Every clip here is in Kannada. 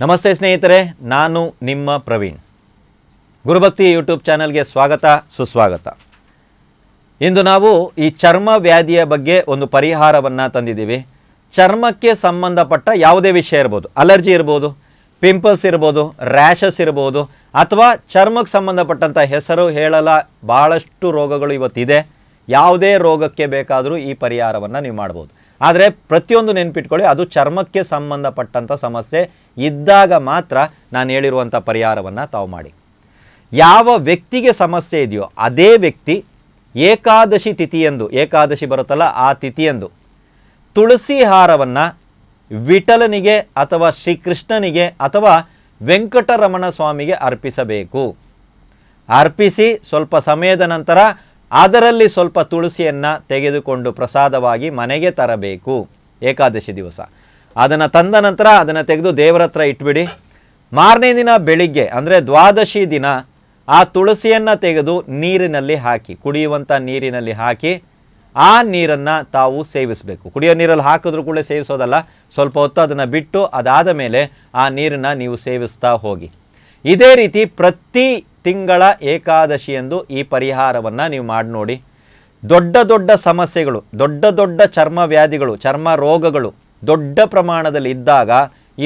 ನಮಸ್ತೆ ಸ್ನೇಹಿತರೆ ನಾನು ನಿಮ್ಮ ಪ್ರವೀಣ್ ಗುರುಭಕ್ತಿ ಯೂಟ್ಯೂಬ್ ಚಾನಲ್ಗೆ ಸ್ವಾಗತ ಸುಸ್ವಾಗತ ಇಂದು ನಾವು ಈ ಚರ್ಮ ವ್ಯಾಧಿಯ ಬಗ್ಗೆ ಒಂದು ಪರಿಹಾರವನ್ನು ತಂದಿದ್ದೀವಿ ಚರ್ಮಕ್ಕೆ ಸಂಬಂಧಪಟ್ಟ ಯಾವುದೇ ವಿಷಯ ಇರ್ಬೋದು ಅಲರ್ಜಿ ಇರ್ಬೋದು ಪಿಂಪಲ್ಸ್ ಇರ್ಬೋದು ರ್ಯಾಷಸ್ ಇರ್ಬೋದು ಅಥವಾ ಚರ್ಮಕ್ಕೆ ಸಂಬಂಧಪಟ್ಟಂಥ ಹೆಸರು ಹೇಳಲ ಭಾಳಷ್ಟು ರೋಗಗಳು ಇವತ್ತಿದೆ ಯಾವುದೇ ರೋಗಕ್ಕೆ ಬೇಕಾದರೂ ಈ ಪರಿಹಾರವನ್ನು ನೀವು ಮಾಡ್ಬೋದು ಆದರೆ ಪ್ರತಿಯೊಂದು ನೆನಪಿಟ್ಕೊಳ್ಳಿ ಅದು ಚರ್ಮಕ್ಕೆ ಸಂಬಂಧಪಟ್ಟಂಥ ಸಮಸ್ಯೆ ಇದ್ದಾಗ ಮಾತ್ರ ನಾನು ಹೇಳಿರುವಂಥ ಪರಿಹಾರವನ್ನು ತಾವು ಮಾಡಿ ಯಾವ ವ್ಯಕ್ತಿಗೆ ಸಮಸ್ಯೆ ಇದೆಯೋ ಅದೇ ವ್ಯಕ್ತಿ ಏಕಾದಶಿ ತಿಥಿಯಂದು ಏಕಾದಶಿ ಬರುತ್ತಲ್ಲ ಆ ತಿಥಿಯಂದು ತುಳಸಿ ಹಾರವನ್ನು ವಿಠಲನಿಗೆ ಅಥವಾ ಶ್ರೀಕೃಷ್ಣನಿಗೆ ಅಥವಾ ವೆಂಕಟರಮಣ ಸ್ವಾಮಿಗೆ ಅರ್ಪಿಸಬೇಕು ಅರ್ಪಿಸಿ ಸ್ವಲ್ಪ ಸಮಯದ ನಂತರ ಅದರಲ್ಲಿ ಸ್ವಲ್ಪ ತುಳಸಿಯನ್ನು ತೆಗೆದುಕೊಂಡು ಪ್ರಸಾದವಾಗಿ ಮನೆಗೆ ತರಬೇಕು ಏಕಾದಶಿ ದಿವಸ ಅದನ್ನು ತಂದ ನಂತರ ಅದನ್ನು ತೆಗೆದು ದೇವರ ಹತ್ರ ಇಟ್ಬಿಡಿ ಮಾರನೇ ದಿನ ಬೆಳಿಗ್ಗೆ ಅಂದರೆ ದ್ವಾದಶಿ ದಿನ ಆ ತುಳಸಿಯನ್ನು ತೆಗೆದು ನೀರಿನಲ್ಲಿ ಹಾಕಿ ಕುಡಿಯುವಂಥ ನೀರಿನಲ್ಲಿ ಹಾಕಿ ಆ ನೀರನ್ನು ತಾವು ಸೇವಿಸಬೇಕು ಕುಡಿಯೋ ನೀರಲ್ಲಿ ಹಾಕಿದ್ರೂ ಕೂಡ ಸೇವಿಸೋದಲ್ಲ ಸ್ವಲ್ಪ ಹೊತ್ತು ಅದನ್ನು ಬಿಟ್ಟು ಅದಾದ ಮೇಲೆ ಆ ನೀರನ್ನು ನೀವು ಸೇವಿಸ್ತಾ ಹೋಗಿ ಇದೇ ರೀತಿ ಪ್ರತಿ ತಿಂಗಳ ಏಕಾದಶಿಯಂದು ಈ ಪರಿಹಾರವನ್ನು ನೀವು ಮಾಡಿ ನೋಡಿ ದೊಡ್ಡ ದೊಡ್ಡ ಸಮಸ್ಯೆಗಳು ದೊಡ್ಡ ದೊಡ್ಡ ಚರ್ಮ ವ್ಯಾಧಿಗಳು ಚರ್ಮ ರೋಗಗಳು ದೊಡ್ಡ ಪ್ರಮಾಣದಲ್ಲಿ ಇದ್ದಾಗ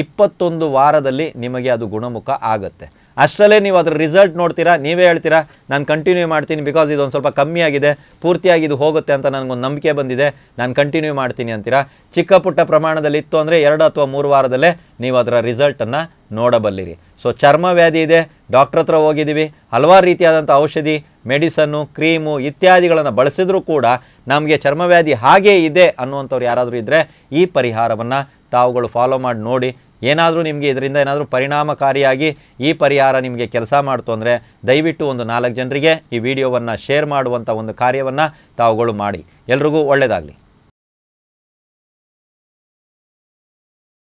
ಇಪ್ಪತ್ತೊಂದು ವಾರದಲ್ಲಿ ನಿಮಗೆ ಅದು ಗುಣಮುಖ ಆಗುತ್ತೆ ಅಷ್ಟರಲ್ಲೇ ನೀವು ಅದರ ರಿಸಲ್ಟ್ ನೋಡ್ತೀರಾ ನೀವೇ ಹೇಳ್ತೀರಾ ನಾನು ಕಂಟಿನ್ಯೂ ಮಾಡ್ತೀನಿ ಬಿಕಾಸ್ ಇದೊಂದು ಸ್ವಲ್ಪ ಕಮ್ಮಿ ಆಗಿದೆ ಪೂರ್ತಿಯಾಗಿ ಇದು ಹೋಗುತ್ತೆ ಅಂತ ನನಗೊಂದು ನಂಬಿಕೆ ಬಂದಿದೆ ನಾನು ಕಂಟಿನ್ಯೂ ಮಾಡ್ತೀನಿ ಅಂತೀರಾ ಚಿಕ್ಕ ಪುಟ್ಟ ಪ್ರಮಾಣದಲ್ಲಿ ಇತ್ತು ಅಂದರೆ ಎರಡು ಅಥವಾ ಮೂರು ವಾರದಲ್ಲೇ ನೀವು ಅದರ ರಿಸಲ್ಟನ್ನು ನೋಡಬಲ್ಲಿರಿ ಸೊ ಚರ್ಮ ವ್ಯಾಧಿ ಇದೆ ಡಾಕ್ಟ್ರ್ ಹತ್ರ ಹೋಗಿದ್ದೀವಿ ಹಲವಾರು ರೀತಿಯಾದಂಥ ಔಷಧಿ ಮೆಡಿಸನ್ನು ಕ್ರೀಮು ಇತ್ಯಾದಿಗಳನ್ನು ಬಳಸಿದರೂ ಕೂಡ ನಮಗೆ ಚರ್ಮವ್ಯಾಧಿ ಹಾಗೇ ಇದೆ ಅನ್ನುವಂಥವ್ರು ಯಾರಾದರೂ ಇದ್ದರೆ ಈ ಪರಿಹಾರವನ್ನು ತಾವುಗಳು ಫಾಲೋ ಮಾಡಿ ನೋಡಿ ಏನಾದರೂ ನಿಮಗೆ ಇದರಿಂದ ಏನಾದರೂ ಪರಿಣಾಮಕಾರಿಯಾಗಿ ಈ ಪರಿಹಾರ ನಿಮಗೆ ಕೆಲಸ ಮಾಡ್ತು ಅಂದರೆ ದಯವಿಟ್ಟು ಒಂದು ನಾಲ್ಕು ಜನರಿಗೆ ಈ ವಿಡಿಯೋವನ್ನು ಶೇರ್ ಮಾಡುವಂಥ ಒಂದು ಕಾರ್ಯವನ್ನು ತಾವುಗಳು ಮಾಡಿ ಎಲ್ರಿಗೂ ಒಳ್ಳೆಯದಾಗಲಿ